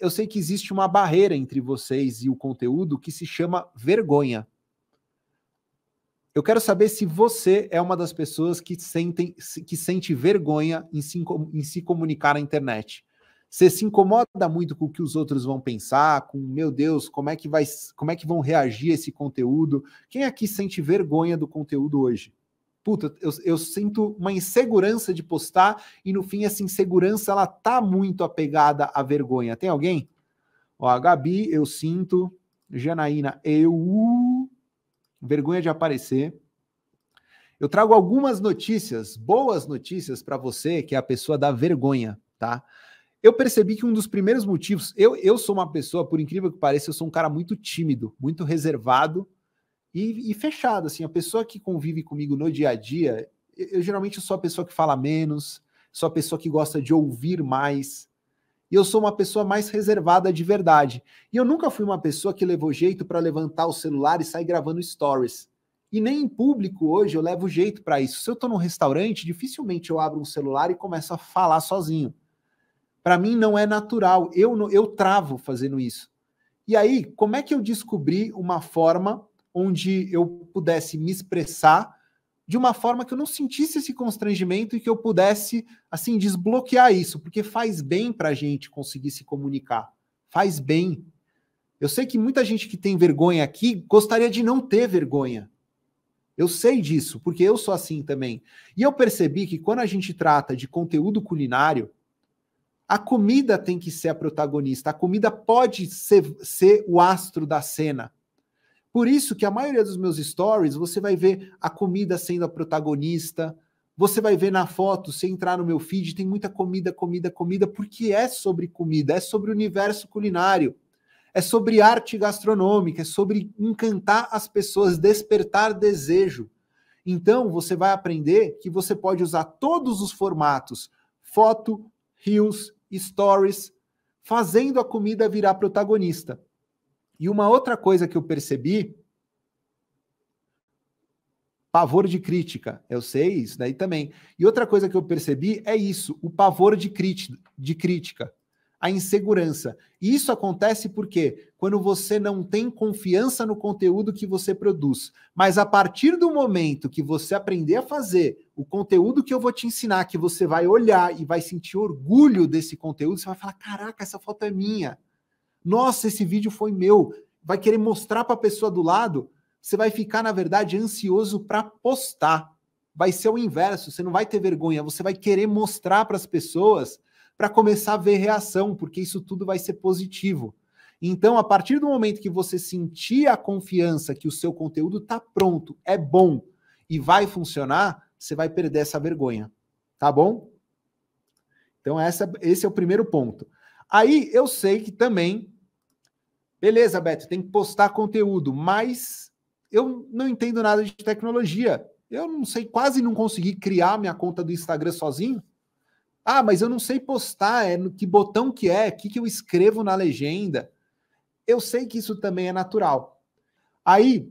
eu sei que existe uma barreira entre vocês e o conteúdo que se chama vergonha. Eu quero saber se você é uma das pessoas que, sentem, que sente vergonha em se, em se comunicar na internet. Você se incomoda muito com o que os outros vão pensar, com meu Deus, como é que vai, como é que vão reagir a esse conteúdo? Quem aqui sente vergonha do conteúdo hoje? puta, eu, eu, sinto uma insegurança de postar e no fim essa insegurança ela tá muito apegada à vergonha. Tem alguém? Ó, a Gabi, eu sinto. Janaína, eu vergonha de aparecer. Eu trago algumas notícias, boas notícias para você que é a pessoa da vergonha, tá? Eu percebi que um dos primeiros motivos, eu, eu sou uma pessoa, por incrível que pareça, eu sou um cara muito tímido, muito reservado, e, e fechado, assim, a pessoa que convive comigo no dia a dia, eu, eu geralmente sou a pessoa que fala menos, sou a pessoa que gosta de ouvir mais, e eu sou uma pessoa mais reservada de verdade. E eu nunca fui uma pessoa que levou jeito para levantar o celular e sair gravando stories. E nem em público hoje eu levo jeito para isso. Se eu estou num restaurante, dificilmente eu abro um celular e começo a falar sozinho. Para mim não é natural. Eu eu travo fazendo isso. E aí, como é que eu descobri uma forma onde eu pudesse me expressar de uma forma que eu não sentisse esse constrangimento e que eu pudesse, assim, desbloquear isso, porque faz bem para a gente conseguir se comunicar. Faz bem. Eu sei que muita gente que tem vergonha aqui gostaria de não ter vergonha. Eu sei disso, porque eu sou assim também. E eu percebi que quando a gente trata de conteúdo culinário, a comida tem que ser a protagonista, a comida pode ser, ser o astro da cena. Por isso que a maioria dos meus stories você vai ver a comida sendo a protagonista. Você vai ver na foto, se entrar no meu feed, tem muita comida, comida, comida, porque é sobre comida, é sobre o universo culinário, é sobre arte gastronômica, é sobre encantar as pessoas, despertar desejo. Então você vai aprender que você pode usar todos os formatos: foto, reels, stories, fazendo a comida virar protagonista. E uma outra coisa que eu percebi, pavor de crítica. Eu sei isso daí também. E outra coisa que eu percebi é isso, o pavor de, crítica, de crítica, a insegurança. E isso acontece porque quando você não tem confiança no conteúdo que você produz, mas a partir do momento que você aprender a fazer o conteúdo que eu vou te ensinar, que você vai olhar e vai sentir orgulho desse conteúdo, você vai falar: "Caraca, essa foto é minha". Nossa, esse vídeo foi meu. Vai querer mostrar para a pessoa do lado. Você vai ficar, na verdade, ansioso para postar. Vai ser o inverso. Você não vai ter vergonha. Você vai querer mostrar para as pessoas para começar a ver reação, porque isso tudo vai ser positivo. Então, a partir do momento que você sentir a confiança que o seu conteúdo está pronto, é bom e vai funcionar, você vai perder essa vergonha. Tá bom? Então, essa, esse é o primeiro ponto. Aí eu sei que também Beleza, Beto, tem que postar conteúdo, mas eu não entendo nada de tecnologia. Eu não sei, quase não consegui criar minha conta do Instagram sozinho. Ah, mas eu não sei postar, é no que botão que é, o que, que eu escrevo na legenda. Eu sei que isso também é natural. Aí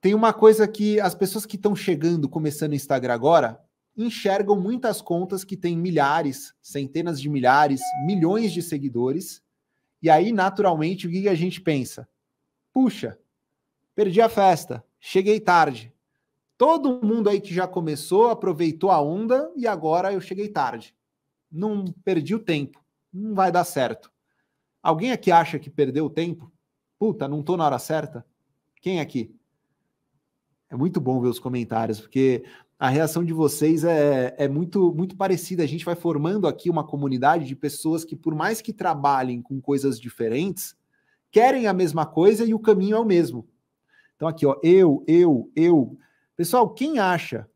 tem uma coisa que as pessoas que estão chegando, começando o Instagram agora, enxergam muitas contas que têm milhares, centenas de milhares, milhões de seguidores e aí, naturalmente, o que, a gente pensa? Puxa, perdi a festa, cheguei tarde. Todo mundo aí que já começou aproveitou a onda e agora eu cheguei tarde. Não perdi o tempo, não vai dar certo. Alguém aqui acha que perdeu o tempo? Puta, não tô na hora certa? Quem aqui? É muito bom ver os comentários, porque a reação de vocês é, é muito, muito parecida. A gente vai formando aqui uma comunidade de pessoas que, por mais que trabalhem com coisas diferentes, querem a mesma coisa e o caminho é o mesmo. Então, aqui, ó, eu, eu, eu. Pessoal, quem acha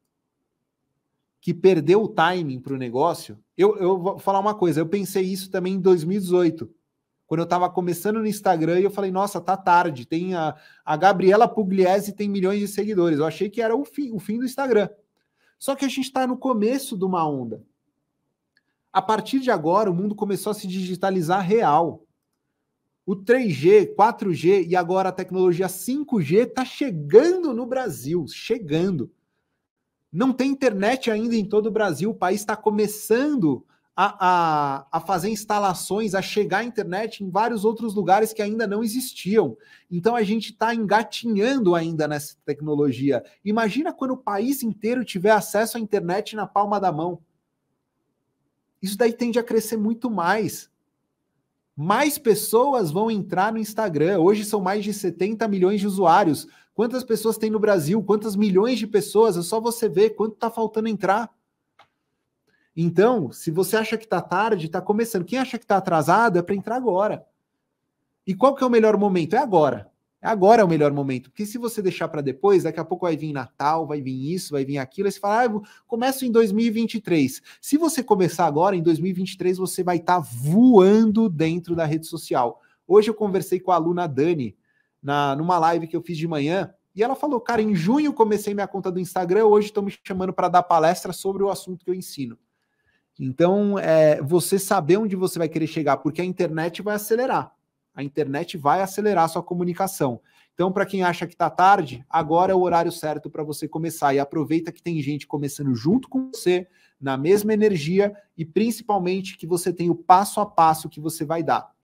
que perdeu o timing para o negócio, eu, eu vou falar uma coisa, eu pensei isso também em 2018 quando eu estava começando no Instagram, eu falei, nossa, tá tarde, tem a, a Gabriela Pugliese tem milhões de seguidores. Eu achei que era o o fim do Instagram. Só que a gente está no começo de uma onda. A partir de agora, o mundo começou a se digitalizar real. O 3G, 4G e agora a tecnologia 5G está chegando no Brasil, chegando. Não tem internet ainda em todo o Brasil, o país está começando a, a, a, fazer instalações, a chegar à internet em vários outros lugares que ainda não existiam. Então a gente está engatinhando ainda nessa tecnologia. Imagina quando o país inteiro tiver acesso à internet na palma da mão. Isso daí tende a crescer muito mais. Mais pessoas vão entrar no Instagram. Hoje são mais de 70 milhões de usuários. Quantas pessoas tem no Brasil? Quantas milhões de pessoas? É só você ver quanto está faltando entrar. Então, se você acha que está tarde, está começando. Quem acha que está atrasado é para entrar agora. E qual que é o melhor momento? É agora. Agora é o melhor momento, porque se você deixar para depois, daqui a pouco vai vir Natal, vai vir isso, vai vir aquilo, aí você fala, ah, começo em 2023. Se você começar agora, em 2023, você vai estar tá voando dentro da rede social. Hoje eu conversei com a aluna Dani, na, numa live que eu fiz de manhã, e ela falou, cara, em junho comecei minha conta do Instagram, hoje estão me chamando para dar palestra sobre o assunto que eu ensino. Então, é, você saber onde você vai querer chegar, porque a internet vai acelerar. A internet vai acelerar a sua comunicação. Então, para quem acha que está tarde, agora é o horário certo para você começar. E aproveita que tem gente começando junto com você, na mesma energia, e principalmente que você tem o passo a passo que você vai dar.